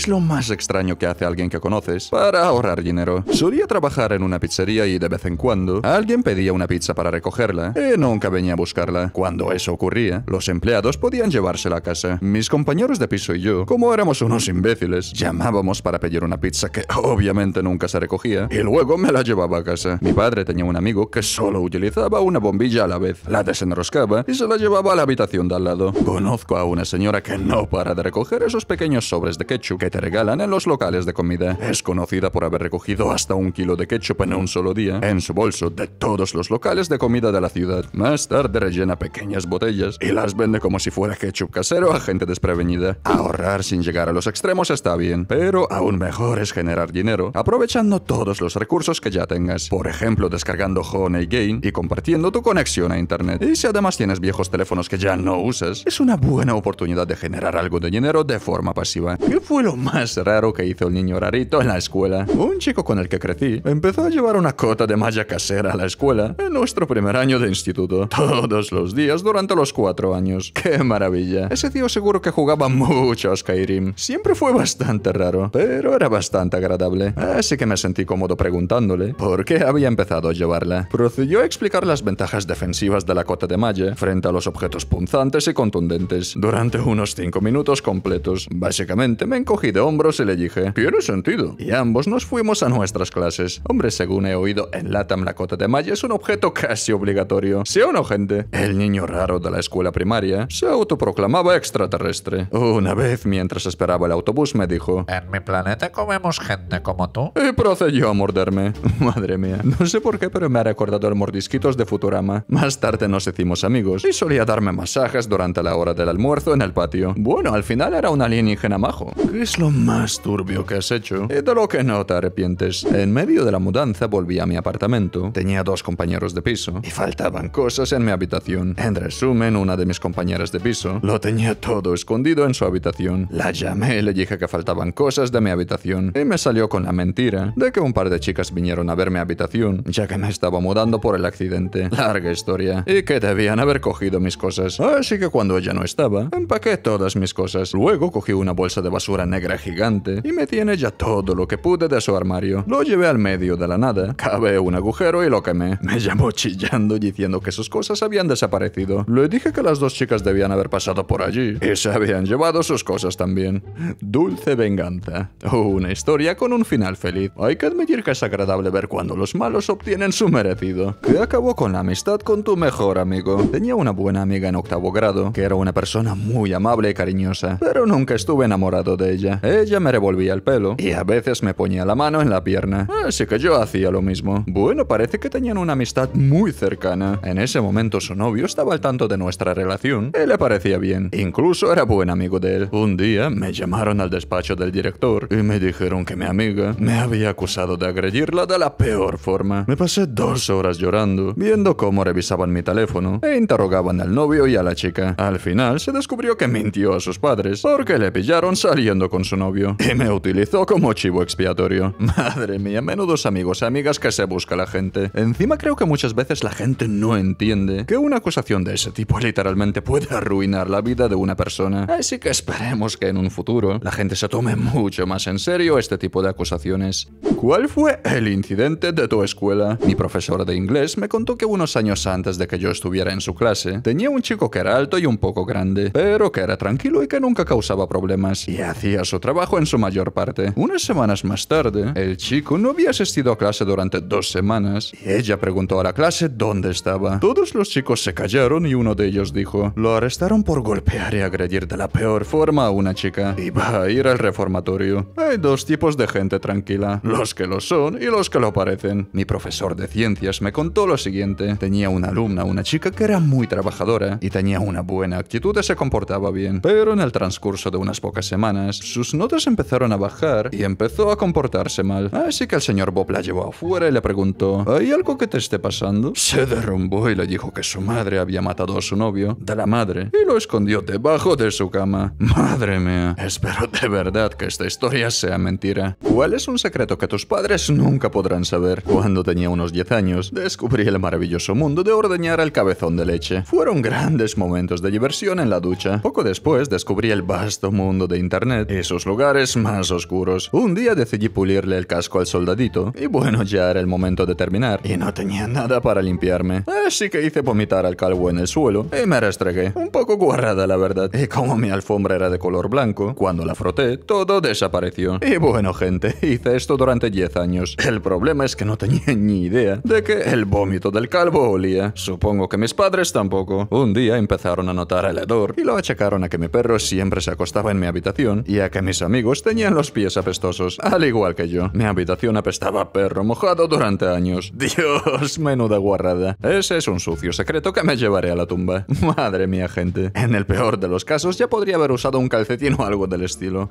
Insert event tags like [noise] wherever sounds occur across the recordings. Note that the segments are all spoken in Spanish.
es lo más extraño que hace alguien que conoces para ahorrar dinero? Solía trabajar en una pizzería y de vez en cuando alguien pedía una pizza para recogerla y nunca venía a buscarla. Cuando eso ocurría, los empleados podían llevársela a casa. Mis compañeros de piso y yo, como éramos unos imbéciles, llamábamos para pedir una pizza que obviamente nunca se recogía y luego me la llevaba a casa. Mi padre tenía un amigo que solo utilizaba una bombilla a la vez, la desenroscaba y se la llevaba a la habitación de al lado. Conozco a una señora que no para de recoger esos pequeños sobres de ketchup que te regalan en los locales de comida. Es conocida por haber recogido hasta un kilo de ketchup en un solo día en su bolso de todos los locales de comida de la ciudad. Más tarde rellena pequeñas botellas y las vende como si fuera ketchup casero a gente desprevenida. Ahorrar sin llegar a los extremos está bien, pero aún mejor es generar dinero aprovechando todos los recursos que ya tengas. Por ejemplo, descargando Honey Gain y compartiendo tu conexión a internet. Y si además tienes viejos teléfonos que ya no usas, es una buena oportunidad de generar algo de dinero de forma pasiva. ¿Qué fue más raro que hizo el niño rarito en la escuela. Un chico con el que crecí empezó a llevar una cota de malla casera a la escuela en nuestro primer año de instituto. [laughs] Todos los días durante los cuatro años. ¡Qué maravilla! Ese tío seguro que jugaba mucho a Skyrim. Siempre fue bastante raro, pero era bastante agradable. Así que me sentí cómodo preguntándole por qué había empezado a llevarla. Procedió a explicar las ventajas defensivas de la cota de malla frente a los objetos punzantes y contundentes durante unos cinco minutos completos. Básicamente me encogí de hombros y le dije, tiene sentido. Y ambos nos fuimos a nuestras clases. Hombre, según he oído, en Latam la cota de malla es un objeto casi obligatorio. ¿Sí o no, gente? El niño raro de la escuela primaria se autoproclamaba extraterrestre. Una vez, mientras esperaba el autobús, me dijo, en mi planeta comemos gente como tú. Y procedió a morderme. [laughs] Madre mía. No sé por qué, pero me ha recordado el mordisquitos de Futurama. Más tarde nos hicimos amigos y solía darme masajes durante la hora del almuerzo en el patio. Bueno, al final era un alienígena majo es lo más turbio que has hecho? Y eh, de lo que no te arrepientes. En medio de la mudanza volví a mi apartamento. Tenía dos compañeros de piso. Y faltaban cosas en mi habitación. En resumen, una de mis compañeras de piso lo tenía todo escondido en su habitación. La llamé y le dije que faltaban cosas de mi habitación. Y me salió con la mentira de que un par de chicas vinieron a ver mi habitación, ya que me estaba mudando por el accidente. Larga historia. Y que debían haber cogido mis cosas. Así que cuando ella no estaba, empaqué todas mis cosas. Luego cogí una bolsa de basura negra gigante y me tiene ya todo lo que pude de su armario. Lo llevé al medio de la nada, Cabé un agujero y lo quemé. Me llamó chillando diciendo que sus cosas habían desaparecido. Le dije que las dos chicas debían haber pasado por allí y se habían llevado sus cosas también. Dulce venganza. Una historia con un final feliz. Hay que admitir que es agradable ver cuando los malos obtienen su merecido. Que acabó con la amistad con tu mejor amigo. Tenía una buena amiga en octavo grado, que era una persona muy amable y cariñosa, pero nunca estuve enamorado de ella ella. me revolvía el pelo y a veces me ponía la mano en la pierna. Así que yo hacía lo mismo. Bueno, parece que tenían una amistad muy cercana. En ese momento su novio estaba al tanto de nuestra relación y le parecía bien. Incluso era buen amigo de él. Un día me llamaron al despacho del director y me dijeron que mi amiga me había acusado de agredirla de la peor forma. Me pasé dos horas llorando, viendo cómo revisaban mi teléfono e interrogaban al novio y a la chica. Al final se descubrió que mintió a sus padres porque le pillaron saliendo con su novio. [laughs] Y me utilizó como chivo expiatorio. [laughs] Madre mía, menudos amigos y amigas que se busca la gente. Encima creo que muchas veces la gente no entiende que una acusación de ese tipo literalmente puede arruinar la vida de una persona. Así que esperemos que en un futuro la gente se tome mucho más en serio este tipo de acusaciones. ¿Cuál fue el incidente de tu escuela? Mi profesora de inglés me contó que unos años antes de que yo estuviera en su clase, tenía un chico que era alto y un poco grande, pero que era tranquilo y que nunca causaba problemas. Y hacía trabajo en su mayor parte. Unas semanas más tarde, el chico no había asistido a clase durante dos semanas y ella preguntó a la clase dónde estaba. Todos los chicos se callaron y uno de ellos dijo, lo arrestaron por golpear y agredir de la peor forma a una chica y va a ir al reformatorio. Hay dos tipos de gente tranquila, los que lo son y los que lo parecen. Mi profesor de ciencias me contó lo siguiente, tenía una alumna, una chica que era muy trabajadora y tenía una buena actitud y se comportaba bien, pero en el transcurso de unas pocas semanas, sus notas empezaron a bajar y empezó a comportarse mal. Así que el señor Bob la llevó afuera y le preguntó, ¿hay algo que te esté pasando? Se derrumbó y le dijo que su madre había matado a su novio, de la madre, y lo escondió debajo de su cama. Madre mía, espero de verdad que esta historia sea mentira. ¿Cuál es un secreto que tus padres nunca podrán saber? Cuando tenía unos 10 años, descubrí el maravilloso mundo de ordeñar el cabezón de leche. Fueron grandes momentos de diversión en la ducha. Poco después descubrí el vasto mundo de internet lugares más oscuros. Un día decidí pulirle el casco al soldadito, y bueno, ya era el momento de terminar, y no tenía nada para limpiarme. Así que hice vomitar al calvo en el suelo, y me restregué. Un poco guarrada, la verdad. Y como mi alfombra era de color blanco, cuando la froté, todo desapareció. Y bueno, gente, hice esto durante 10 años. El problema es que no tenía ni idea de que el vómito del calvo olía. Supongo que mis padres tampoco. Un día empezaron a notar el hedor y lo achacaron a que mi perro siempre se acostaba en mi habitación y a que mis amigos tenían los pies apestosos, al igual que yo. Mi habitación apestaba a perro mojado durante años. Dios, menuda guarrada. Ese es un sucio secreto que me llevaré a la tumba. Madre mía, gente. En el peor de los casos ya podría haber usado un calcetín o algo del estilo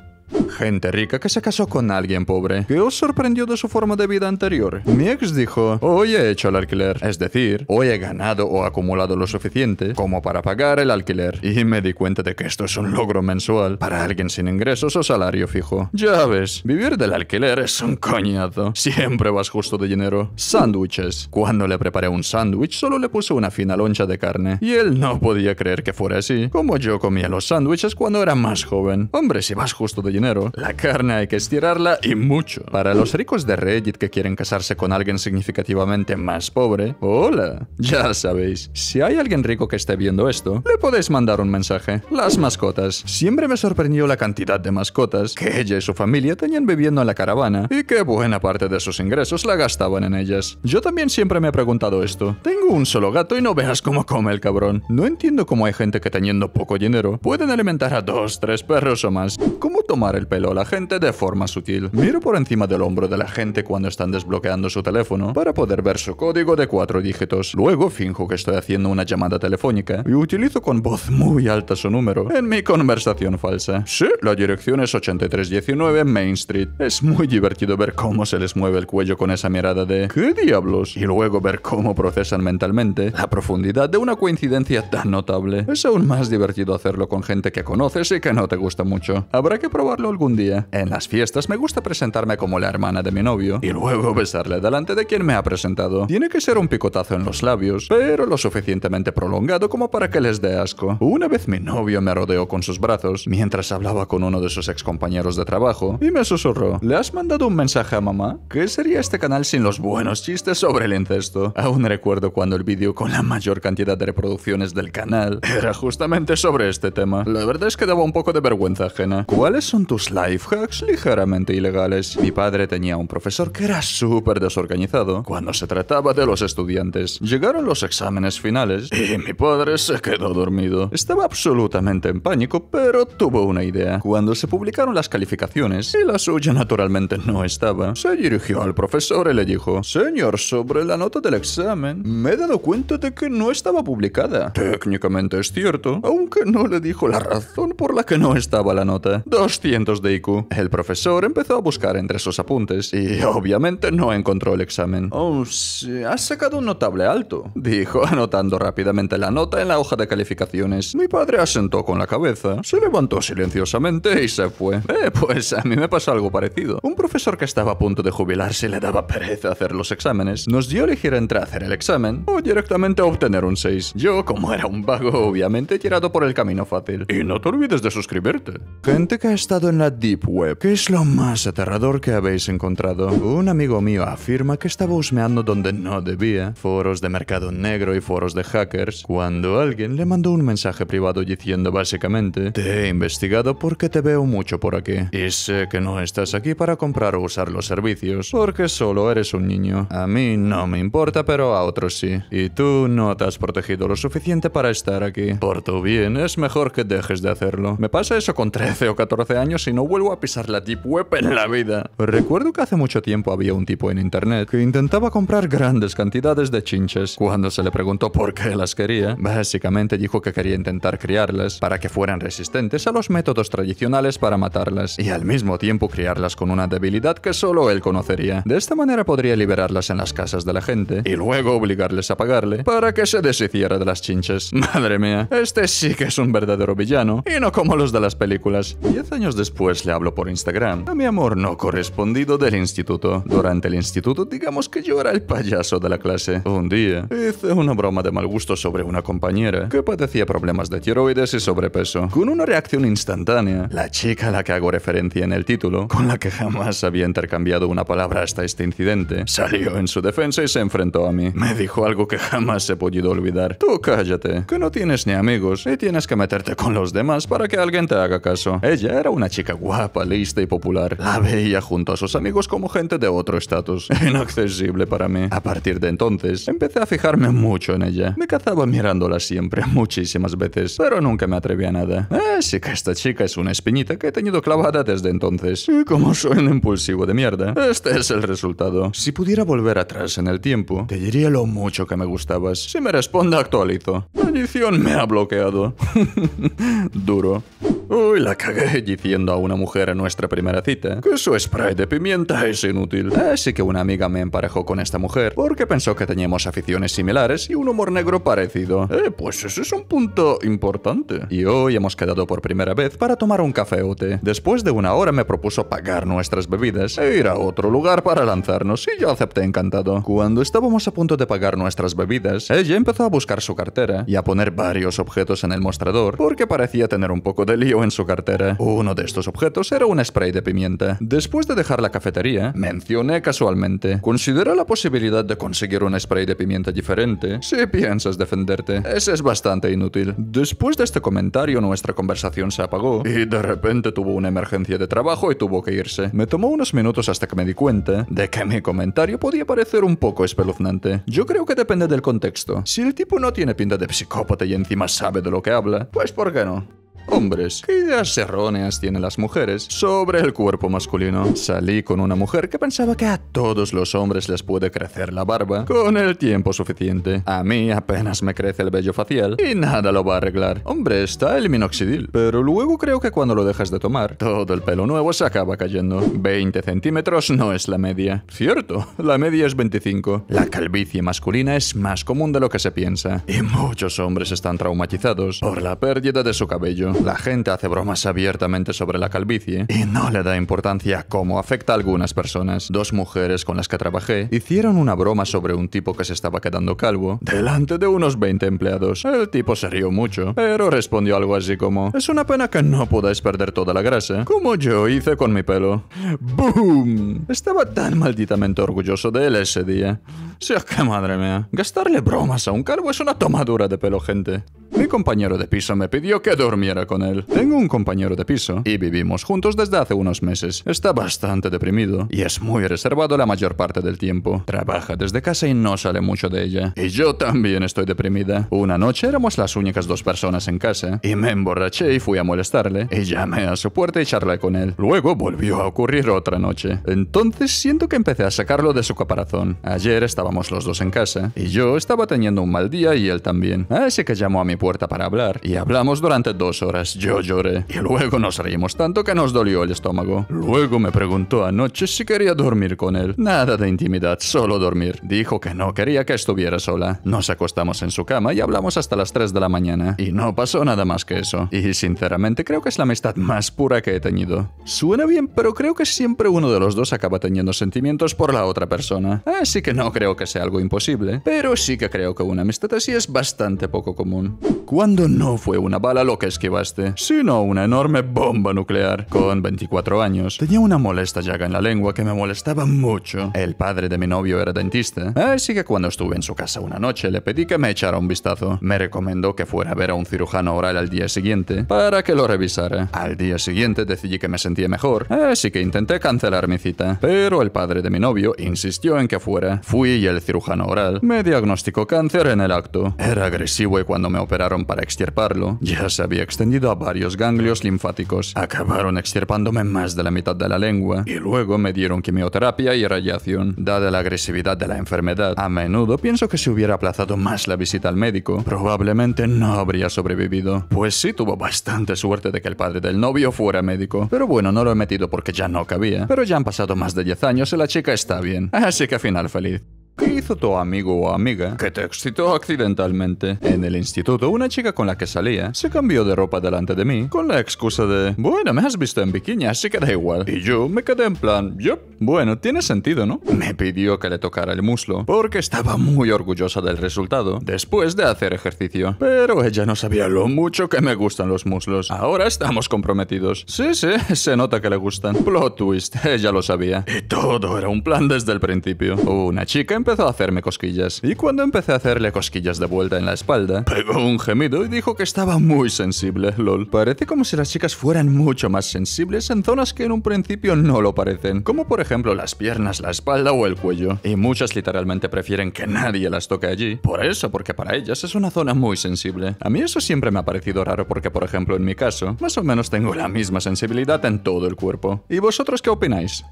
gente rica que se casó con alguien pobre, que os sorprendió de su forma de vida anterior. Mi ex dijo, hoy he hecho el alquiler, es decir, hoy he ganado o acumulado lo suficiente como para pagar el alquiler. Y me di cuenta de que esto es un logro mensual para alguien sin ingresos o salario fijo. Ya ves, vivir del alquiler es un coñazo. Siempre vas justo de dinero. Sándwiches. Cuando le preparé un sándwich solo le puse una fina loncha de carne. Y él no podía creer que fuera así, como yo comía los sándwiches cuando era más joven. Hombre, si vas justo de dinero, la carne hay que estirarla y mucho. Para los ricos de Reddit que quieren casarse con alguien significativamente más pobre, hola. Ya sabéis, si hay alguien rico que esté viendo esto, le podéis mandar un mensaje. Las mascotas. Siempre me sorprendió la cantidad de mascotas que ella y su familia tenían viviendo en la caravana y que buena parte de sus ingresos la gastaban en ellas. Yo también siempre me he preguntado esto. Tengo un solo gato y no veas cómo come el cabrón. No entiendo cómo hay gente que teniendo poco dinero pueden alimentar a dos, tres perros o más. ¿Cómo tomar el pelo a la gente de forma sutil. Miro por encima del hombro de la gente cuando están desbloqueando su teléfono para poder ver su código de cuatro dígitos. Luego finjo que estoy haciendo una llamada telefónica y utilizo con voz muy alta su número en mi conversación falsa. Sí, la dirección es 8319 Main Street. Es muy divertido ver cómo se les mueve el cuello con esa mirada de ¿qué diablos? Y luego ver cómo procesan mentalmente la profundidad de una coincidencia tan notable. Es aún más divertido hacerlo con gente que conoces y que no te gusta mucho. Habrá que probarlo algún día. En las fiestas me gusta presentarme como la hermana de mi novio y luego besarle delante de quien me ha presentado. Tiene que ser un picotazo en los labios, pero lo suficientemente prolongado como para que les dé asco. Una vez mi novio me rodeó con sus brazos mientras hablaba con uno de sus ex compañeros de trabajo y me susurró, ¿le has mandado un mensaje a mamá? ¿Qué sería este canal sin los buenos chistes sobre el incesto? Aún recuerdo cuando el vídeo con la mayor cantidad de reproducciones del canal era justamente sobre este tema. La verdad es que daba un poco de vergüenza ajena. ¿Cuáles son tus Life hacks ligeramente ilegales. Mi padre tenía un profesor que era súper desorganizado cuando se trataba de los estudiantes. Llegaron los exámenes finales y mi padre se quedó dormido. Estaba absolutamente en pánico, pero tuvo una idea. Cuando se publicaron las calificaciones, y la suya naturalmente no estaba, se dirigió al profesor y le dijo, Señor, sobre la nota del examen, me he dado cuenta de que no estaba publicada. Técnicamente es cierto, aunque no le dijo la razón por la que no estaba la nota. 200 de IQ. El profesor empezó a buscar entre sus apuntes y obviamente no encontró el examen. Oh, sí, has sacado un notable alto, dijo, anotando rápidamente la nota en la hoja de calificaciones. Mi padre asentó con la cabeza, se levantó silenciosamente y se fue. Eh, pues a mí me pasó algo parecido. Un profesor que estaba a punto de jubilarse le daba pereza hacer los exámenes, nos dio a elegir entre hacer el examen o directamente obtener un 6. Yo, como era un vago, obviamente he tirado por el camino fácil. Y no te olvides de suscribirte. Gente que ha estado en la Deep Web. ¿Qué es lo más aterrador que habéis encontrado? Un amigo mío afirma que estaba husmeando donde no debía, foros de mercado negro y foros de hackers, cuando alguien le mandó un mensaje privado diciendo básicamente, te he investigado porque te veo mucho por aquí, y sé que no estás aquí para comprar o usar los servicios, porque solo eres un niño. A mí no me importa, pero a otros sí. Y tú no te has protegido lo suficiente para estar aquí. Por tu bien, es mejor que dejes de hacerlo. Me pasa eso con 13 o 14 años y no no vuelvo a pisar la Deep Web en la vida. Recuerdo que hace mucho tiempo había un tipo en internet que intentaba comprar grandes cantidades de chinches. Cuando se le preguntó por qué las quería, básicamente dijo que quería intentar criarlas para que fueran resistentes a los métodos tradicionales para matarlas y al mismo tiempo criarlas con una debilidad que solo él conocería. De esta manera podría liberarlas en las casas de la gente y luego obligarles a pagarle para que se deshiciera de las chinches. Madre mía, este sí que es un verdadero villano y no como los de las películas. Diez años después, pues le hablo por Instagram. A mi amor no correspondido del instituto. Durante el instituto, digamos que yo era el payaso de la clase. Un día, hice una broma de mal gusto sobre una compañera que padecía problemas de tiroides y sobrepeso. Con una reacción instantánea, la chica a la que hago referencia en el título, con la que jamás había intercambiado una palabra hasta este incidente, salió en su defensa y se enfrentó a mí. Me dijo algo que jamás he podido olvidar. Tú cállate, que no tienes ni amigos y tienes que meterte con los demás para que alguien te haga caso. Ella era una chica guapa, lista y popular, la veía junto a sus amigos como gente de otro estatus, [laughs] inaccesible para mí. A partir de entonces, empecé a fijarme mucho en ella. Me cazaba mirándola siempre, muchísimas veces, pero nunca me atrevía a nada. Así ah, que esta chica es una espinita que he tenido clavada desde entonces. Y como soy un impulsivo de mierda, este es el resultado. Si pudiera volver atrás en el tiempo, te diría lo mucho que me gustabas. Si me responde, actualizo. La me ha bloqueado. [laughs] Duro. Uy, la cagué diciendo una mujer en nuestra primera cita que su spray de pimienta es inútil. Así que una amiga me emparejó con esta mujer porque pensó que teníamos aficiones similares y un humor negro parecido. Eh, pues ese es un punto importante. Y hoy hemos quedado por primera vez para tomar un café o té. Después de una hora me propuso pagar nuestras bebidas e ir a otro lugar para lanzarnos y yo acepté encantado. Cuando estábamos a punto de pagar nuestras bebidas, ella empezó a buscar su cartera y a poner varios objetos en el mostrador porque parecía tener un poco de lío en su cartera. Uno de estos objetos era un spray de pimienta. Después de dejar la cafetería, mencioné casualmente, considera la posibilidad de conseguir un spray de pimienta diferente si piensas defenderte. Ese es bastante inútil. Después de este comentario nuestra conversación se apagó y de repente tuvo una emergencia de trabajo y tuvo que irse. Me tomó unos minutos hasta que me di cuenta de que mi comentario podía parecer un poco espeluznante. Yo creo que depende del contexto. Si el tipo no tiene pinta de psicópata y encima sabe de lo que habla, pues ¿por qué no? hombres. ¿Qué ideas erróneas tienen las mujeres sobre el cuerpo masculino? Salí con una mujer que pensaba que a todos los hombres les puede crecer la barba con el tiempo suficiente. A mí apenas me crece el vello facial y nada lo va a arreglar. Hombre, está el minoxidil, pero luego creo que cuando lo dejas de tomar, todo el pelo nuevo se acaba cayendo. 20 centímetros no es la media. Cierto, la media es 25. La calvicie masculina es más común de lo que se piensa. Y muchos hombres están traumatizados por la pérdida de su cabello. La gente hace bromas abiertamente sobre la calvicie y no le da importancia cómo afecta a algunas personas. Dos mujeres con las que trabajé hicieron una broma sobre un tipo que se estaba quedando calvo delante de unos 20 empleados. El tipo se rió mucho, pero respondió algo así como Es una pena que no podáis perder toda la grasa, como yo hice con mi pelo. ¡Boom! Estaba tan malditamente orgulloso de él ese día. sí, madre mía, gastarle bromas a un calvo es una tomadura de pelo, gente. Mi compañero de piso me pidió que durmiera con él. Tengo un compañero de piso y vivimos juntos desde hace unos meses. Está bastante deprimido y es muy reservado la mayor parte del tiempo. Trabaja desde casa y no sale mucho de ella. Y yo también estoy deprimida. Una noche éramos las únicas dos personas en casa y me emborraché y fui a molestarle. Y llamé a su puerta y charlé con él. Luego volvió a ocurrir otra noche. Entonces siento que empecé a sacarlo de su caparazón. Ayer estábamos los dos en casa y yo estaba teniendo un mal día y él también. Así que llamó a mi puerta puerta para hablar y hablamos durante dos horas. Yo lloré y luego nos reímos tanto que nos dolió el estómago. Luego me preguntó anoche si quería dormir con él. Nada de intimidad, solo dormir. Dijo que no quería que estuviera sola. Nos acostamos en su cama y hablamos hasta las 3 de la mañana. Y no pasó nada más que eso. Y sinceramente creo que es la amistad más pura que he tenido. Suena bien, pero creo que siempre uno de los dos acaba teniendo sentimientos por la otra persona. Así que no creo que sea algo imposible. Pero sí que creo que una amistad así es bastante poco común cuando no fue una bala lo que esquivaste, sino una enorme bomba nuclear. Con 24 años, tenía una molesta llaga en la lengua que me molestaba mucho. El padre de mi novio era dentista, así que cuando estuve en su casa una noche le pedí que me echara un vistazo. Me recomendó que fuera a ver a un cirujano oral al día siguiente para que lo revisara. Al día siguiente decidí que me sentía mejor, así que intenté cancelar mi cita, pero el padre de mi novio insistió en que fuera. Fui y el cirujano oral me diagnosticó cáncer en el acto. Era agresivo y cuando me operaron para extirparlo ya se había extendido a varios ganglios linfáticos. Acabaron extirpándome más de la mitad de la lengua y luego me dieron quimioterapia y radiación. Dada la agresividad de la enfermedad, a menudo pienso que si hubiera aplazado más la visita al médico, probablemente no habría sobrevivido. Pues sí tuvo bastante suerte de que el padre del novio fuera médico. Pero bueno, no lo he metido porque ya no cabía. Pero ya han pasado más de 10 años y la chica está bien. Así que final feliz. ¿Qué hizo tu amigo o amiga que te excitó accidentalmente? En el instituto, una chica con la que salía se cambió de ropa delante de mí con la excusa de, bueno, me has visto en bikini, así que da igual. Y yo me quedé en plan, yup, bueno, tiene sentido, ¿no? Me pidió que le tocara el muslo porque estaba muy orgullosa del resultado después de hacer ejercicio. Pero ella no sabía lo mucho que me gustan los muslos. Ahora estamos comprometidos. Sí, sí, se nota que le gustan. Plot twist, [laughs] ella lo sabía. Y todo era un plan desde el principio. Una chica en empezó a hacerme cosquillas. Y cuando empecé a hacerle cosquillas de vuelta en la espalda, pegó un gemido y dijo que estaba muy sensible, lol. Parece como si las chicas fueran mucho más sensibles en zonas que en un principio no lo parecen, como por ejemplo las piernas, la espalda o el cuello. Y muchas literalmente prefieren que nadie las toque allí. Por eso, porque para ellas es una zona muy sensible. A mí eso siempre me ha parecido raro porque, por ejemplo, en mi caso, más o menos tengo la misma sensibilidad en todo el cuerpo. ¿Y vosotros qué opináis?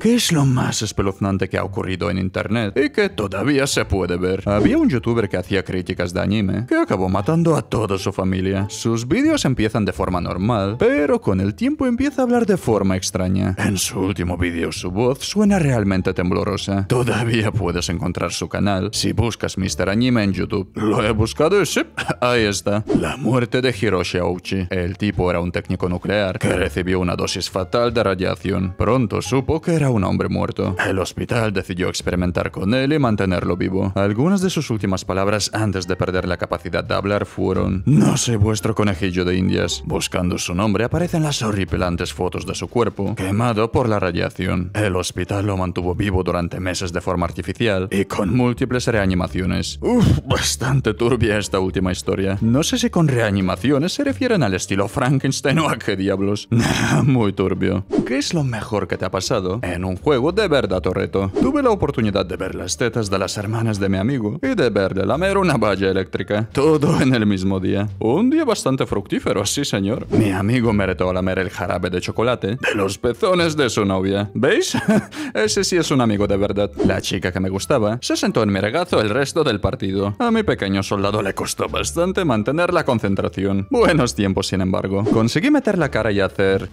¿Qué es lo más espeluznante que ha ocurrido en internet? Y que todavía se puede ver. Había un youtuber que hacía críticas de anime, que acabó matando a toda su familia. Sus vídeos empiezan de forma normal, pero con el tiempo empieza a hablar de forma extraña. En su último vídeo su voz suena realmente temblorosa. Todavía puedes encontrar su canal si buscas Mr. Anime en YouTube. Lo he buscado y sí, [laughs] ahí está. La muerte de Hiroshi Ouchi. El tipo era un técnico nuclear que recibió una dosis fatal de radiación. Pronto supo era un hombre muerto. El hospital decidió experimentar con él y mantenerlo vivo. Algunas de sus últimas palabras antes de perder la capacidad de hablar fueron No sé vuestro conejillo de indias. Buscando su nombre aparecen las horripilantes fotos de su cuerpo, quemado por la radiación. El hospital lo mantuvo vivo durante meses de forma artificial y con múltiples reanimaciones. Uf, bastante turbia esta última historia. No sé si con reanimaciones se refieren al estilo Frankenstein o a qué diablos. [laughs] Muy turbio. ¿Qué es lo mejor que te ha pasado? en un juego de verdad o reto. Tuve la oportunidad de ver las tetas de las hermanas de mi amigo y de verle lamer una valla eléctrica. Todo en el mismo día. Un día bastante fructífero, sí señor. Mi amigo me retó a lamer el jarabe de chocolate de los pezones de su novia. ¿Veis? [laughs] Ese sí es un amigo de verdad. La chica que me gustaba se sentó en mi regazo el resto del partido. A mi pequeño soldado le costó bastante mantener la concentración. Buenos tiempos, sin embargo. Conseguí meter la cara y hacer...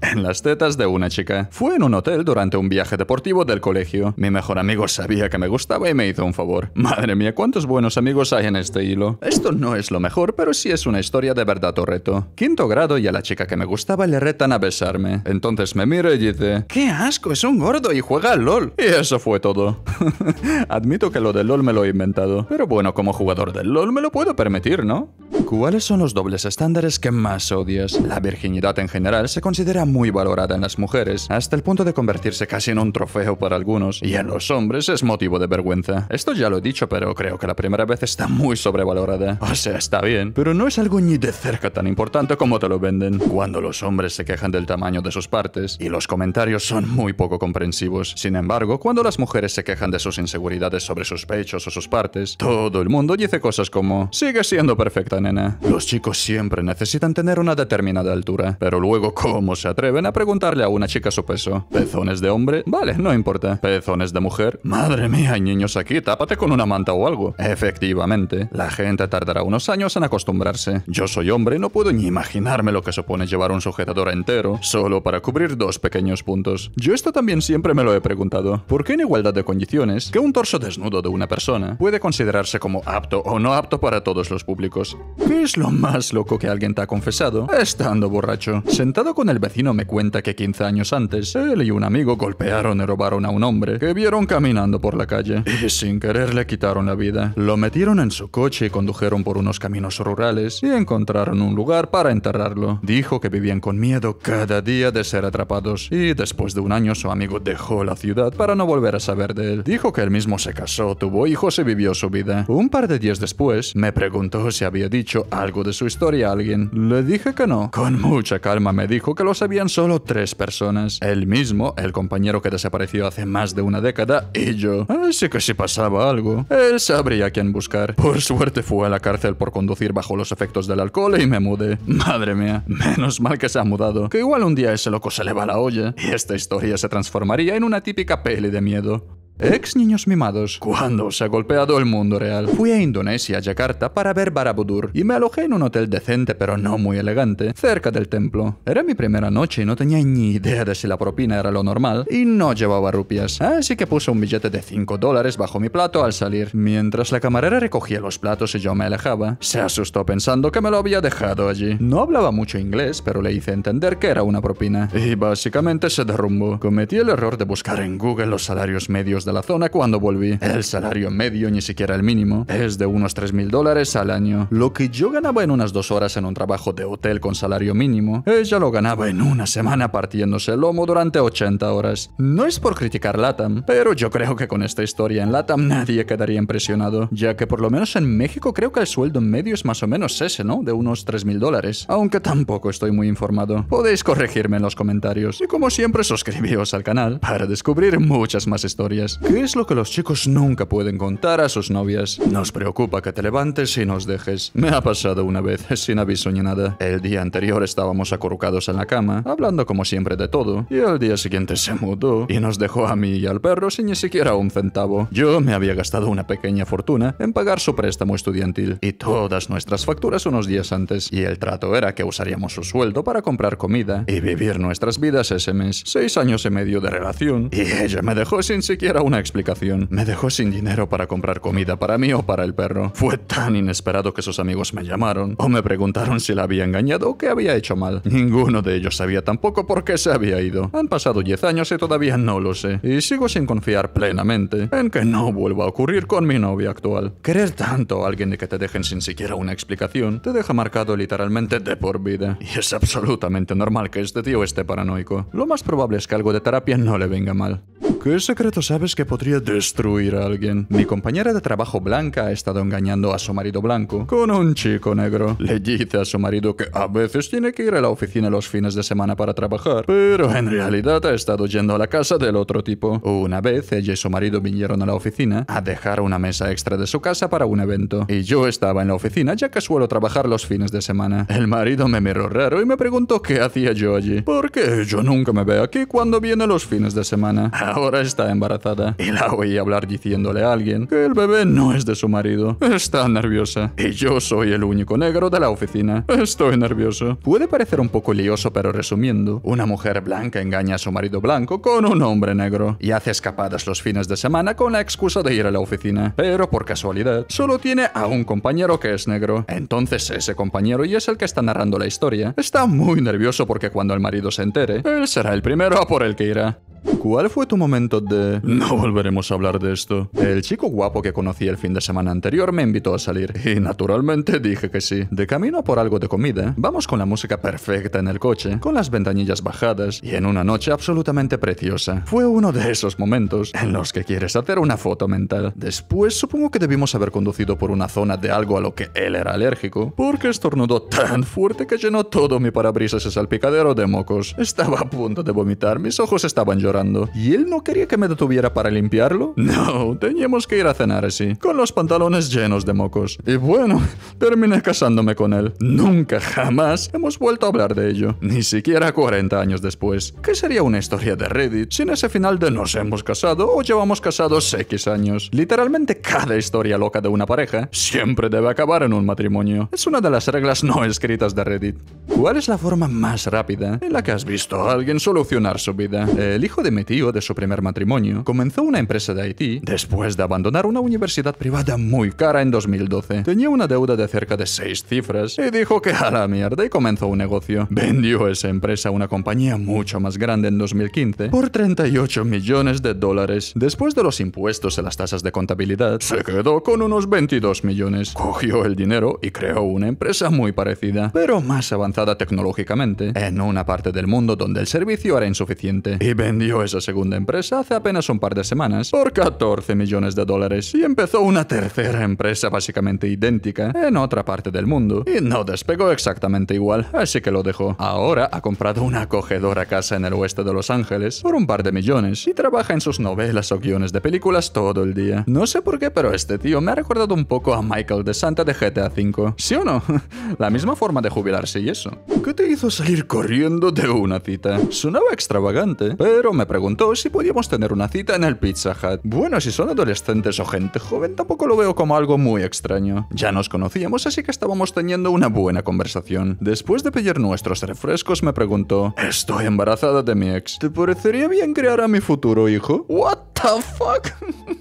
en las tetas de una chica. Fue en un hotel durante un viaje deportivo del colegio. Mi mejor amigo sabía que me gustaba y me hizo un favor. Madre mía, cuántos buenos amigos hay en este hilo. Esto no es lo mejor, pero sí es una historia de verdad o reto. Quinto grado y a la chica que me gustaba le retan a besarme. Entonces me mira y dice, ¡qué asco! Es un gordo y juega al LOL. Y eso fue todo. [laughs] Admito que lo del LOL me lo he inventado. Pero bueno, como jugador del LOL me lo puedo permitir, ¿no? ¿Cuáles son los dobles estándares que más odias? La virginidad en general se considera muy valorada en las mujeres, hasta el punto de convertirse casi en un trofeo para algunos, y en los hombres es motivo de vergüenza. Esto ya lo he dicho, pero creo que la primera vez está muy sobrevalorada. O sea, está bien, pero no es algo ni de cerca tan importante como te lo venden. Cuando los hombres se quejan del tamaño de sus partes, y los comentarios son muy poco comprensivos. Sin embargo, cuando las mujeres se quejan de sus inseguridades sobre sus pechos o sus partes, todo el mundo dice cosas como, sigue siendo perfecta, nena. Los chicos siempre necesitan tener una determinada altura, pero luego ¿cómo se atreven a preguntarle a una chica su peso? ¿Pezones de hombre? Vale, no importa. ¿Pezones de mujer? Madre mía, hay niños aquí, tápate con una manta o algo. Efectivamente, la gente tardará unos años en acostumbrarse. Yo soy hombre, no puedo ni imaginarme lo que supone llevar un sujetador entero, solo para cubrir dos pequeños puntos. Yo esto también siempre me lo he preguntado. ¿Por qué en igualdad de condiciones que un torso desnudo de una persona puede considerarse como apto o no apto para todos los públicos? es lo más loco que alguien te ha confesado? Estando borracho. Sentado con el vecino me cuenta que 15 años antes, él y un amigo golpearon y robaron a un hombre que vieron caminando por la calle y sin querer le quitaron la vida. Lo metieron en su coche y condujeron por unos caminos rurales y encontraron un lugar para enterrarlo. Dijo que vivían con miedo cada día de ser atrapados y después de un año su amigo dejó la ciudad para no volver a saber de él. Dijo que él mismo se casó, tuvo hijos y vivió su vida. Un par de días después me preguntó si había dicho algo de su historia a alguien. Le dije que no. Con mucha calma me dijo que lo sabían solo tres personas. Él mismo, el compañero que desapareció hace más de una década, y yo. Así que si pasaba algo, él sabría quién buscar. Por suerte fue a la cárcel por conducir bajo los efectos del alcohol y me mudé. Madre mía, menos mal que se ha mudado. Que igual un día ese loco se le va la olla. Y esta historia se transformaría en una típica peli de miedo. Ex niños mimados. Cuando se ha golpeado el mundo real? Fui a Indonesia, Yakarta, para ver Barabudur y me alojé en un hotel decente pero no muy elegante, cerca del templo. Era mi primera noche y no tenía ni idea de si la propina era lo normal y no llevaba rupias. Así que puse un billete de 5 dólares bajo mi plato al salir. Mientras la camarera recogía los platos y yo me alejaba, se asustó pensando que me lo había dejado allí. No hablaba mucho inglés, pero le hice entender que era una propina. Y básicamente se derrumbó. Cometí el error de buscar en Google los salarios medios de la zona cuando volví. El salario medio, ni siquiera el mínimo, es de unos 3.000 dólares al año. Lo que yo ganaba en unas dos horas en un trabajo de hotel con salario mínimo, ella lo ganaba en una semana partiéndose el lomo durante 80 horas. No es por criticar LATAM, pero yo creo que con esta historia en LATAM nadie quedaría impresionado, ya que por lo menos en México creo que el sueldo medio es más o menos ese, ¿no? De unos 3.000 dólares, aunque tampoco estoy muy informado. Podéis corregirme en los comentarios. Y como siempre, suscribíos al canal para descubrir muchas más historias. ¿Qué es lo que los chicos nunca pueden contar a sus novias? Nos preocupa que te levantes y nos dejes. Me ha pasado una vez, [laughs] sin aviso ni nada. El día anterior estábamos acurrucados en la cama, hablando como siempre de todo, y al día siguiente se mudó y nos dejó a mí y al perro sin ni siquiera un centavo. Yo me había gastado una pequeña fortuna en pagar su préstamo estudiantil y todas nuestras facturas unos días antes, y el trato era que usaríamos su sueldo para comprar comida y vivir nuestras vidas ese mes. Seis años y medio de relación, y ella me dejó sin siquiera una explicación. Me dejó sin dinero para comprar comida para mí o para el perro. Fue tan inesperado que sus amigos me llamaron o me preguntaron si la había engañado o qué había hecho mal. Ninguno de ellos sabía tampoco por qué se había ido. Han pasado 10 años y todavía no lo sé. Y sigo sin confiar plenamente en que no vuelva a ocurrir con mi novia actual. Querer tanto a alguien de que te dejen sin siquiera una explicación te deja marcado literalmente de por vida. Y es absolutamente normal que este tío esté paranoico. Lo más probable es que algo de terapia no le venga mal. ¿Qué secreto sabes que podría destruir a alguien? Mi compañera de trabajo blanca ha estado engañando a su marido blanco con un chico negro. Le dice a su marido que a veces tiene que ir a la oficina los fines de semana para trabajar, pero en realidad ha estado yendo a la casa del otro tipo. Una vez ella y su marido vinieron a la oficina a dejar una mesa extra de su casa para un evento, y yo estaba en la oficina ya que suelo trabajar los fines de semana. El marido me miró raro y me preguntó qué hacía yo allí, ¿Por qué yo nunca me veo aquí cuando viene los fines de semana. Ahora está embarazada y la oí hablar diciéndole a alguien que el bebé no es de su marido. Está nerviosa. Y yo soy el único negro de la oficina. Estoy nervioso. Puede parecer un poco lioso, pero resumiendo, una mujer blanca engaña a su marido blanco con un hombre negro y hace escapadas los fines de semana con la excusa de ir a la oficina. Pero por casualidad, solo tiene a un compañero que es negro. Entonces ese compañero y es el que está narrando la historia. Está muy nervioso porque cuando el marido se entere, él será el primero a por el que irá. ¿Cuál fue tu momento de... No volveremos a hablar de esto? El chico guapo que conocí el fin de semana anterior me invitó a salir y naturalmente dije que sí. De camino por algo de comida, vamos con la música perfecta en el coche, con las ventanillas bajadas y en una noche absolutamente preciosa. Fue uno de esos momentos en los que quieres hacer una foto mental. Después supongo que debimos haber conducido por una zona de algo a lo que él era alérgico, porque estornudó tan fuerte que llenó todo mi parabrisas ese salpicadero de mocos. Estaba a punto de vomitar, mis ojos estaban llorando ¿Y él no quería que me detuviera para limpiarlo? [laughs] No, teníamos que ir a cenar así, con los pantalones llenos de mocos. Y bueno, [laughs] terminé casándome con él. Nunca, jamás hemos vuelto a hablar de ello. Ni siquiera 40 años después. ¿Qué sería una historia de Reddit sin ese final de nos hemos casado o llevamos casados X años? Literalmente cada historia loca de una pareja siempre debe acabar en un matrimonio. Es una de las reglas no escritas de Reddit. ¿Cuál es la forma más rápida en la que has visto a alguien solucionar su vida? El de mi de su primer matrimonio, comenzó una empresa de Haití después de abandonar una universidad privada muy cara en 2012. Tenía una deuda de cerca de seis cifras y dijo que a la mierda y comenzó un negocio. Vendió esa empresa a una compañía mucho más grande en 2015 por 38 millones de dólares. Después de los impuestos y las tasas de contabilidad, se quedó con unos 22 millones. Cogió el dinero y creó una empresa muy parecida, pero más avanzada tecnológicamente, en una parte del mundo donde el servicio era insuficiente. Y vendió esa segunda empresa hace apenas un par de semanas por 14 millones de dólares y empezó una tercera empresa básicamente idéntica en otra parte del mundo y no despegó exactamente igual, así que lo dejó. Ahora ha comprado una acogedora casa en el oeste de Los Ángeles por un par de millones y trabaja en sus novelas o guiones de películas todo el día. No sé por qué, pero este tío me ha recordado un poco a Michael de Santa de GTA V. ¿Sí o no? [laughs] La misma forma de jubilarse y eso. ¿Qué te hizo salir corriendo de una cita? Sonaba extravagante, pero me me preguntó si podíamos tener una cita en el Pizza Hut. Bueno, si son adolescentes o gente joven, tampoco lo veo como algo muy extraño. Ya nos conocíamos, así que estábamos teniendo una buena conversación. Después de pedir nuestros refrescos, me preguntó, estoy embarazada de mi ex. ¿Te parecería bien crear a mi futuro hijo? What the fuck?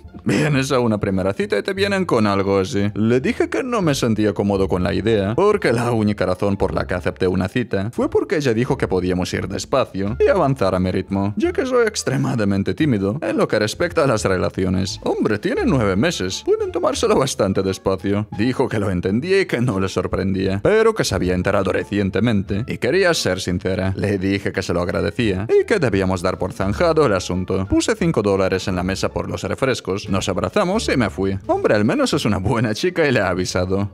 [laughs] Vienes a una primera cita y te vienen con algo así. Le dije que no me sentía cómodo con la idea, porque la única razón por la que acepté una cita fue porque ella dijo que podíamos ir despacio y avanzar a mi ritmo, ya que soy extremadamente tímido en lo que respecta a las relaciones. Hombre, tiene nueve meses, pueden tomárselo bastante despacio. Dijo que lo entendía y que no le sorprendía, pero que se había enterado recientemente y quería ser sincera. Le dije que se lo agradecía y que debíamos dar por zanjado el asunto. Puse cinco dólares en la mesa por los refrescos nos abrazamos y me fui. Hombre, al menos es una buena chica y le ha avisado.